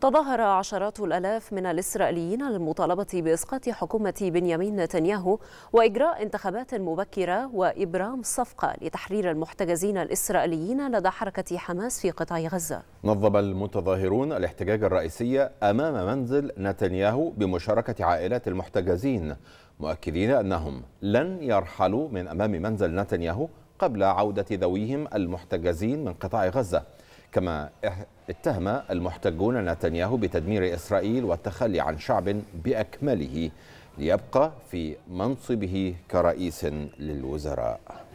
تظاهر عشرات الألاف من الإسرائيليين للمطالبة بإسقاط حكومة بنيامين نتنياهو وإجراء انتخابات مبكرة وإبرام صفقة لتحرير المحتجزين الإسرائيليين لدى حركة حماس في قطاع غزة نظم المتظاهرون الاحتجاج الرئيسي أمام منزل نتنياهو بمشاركة عائلات المحتجزين مؤكدين أنهم لن يرحلوا من أمام منزل نتنياهو قبل عودة ذويهم المحتجزين من قطاع غزة كما إه- اتهم المحتجون نتنياهو بتدمير إسرائيل والتخلي عن شعب بأكمله ليبقى في منصبه كرئيس للوزراء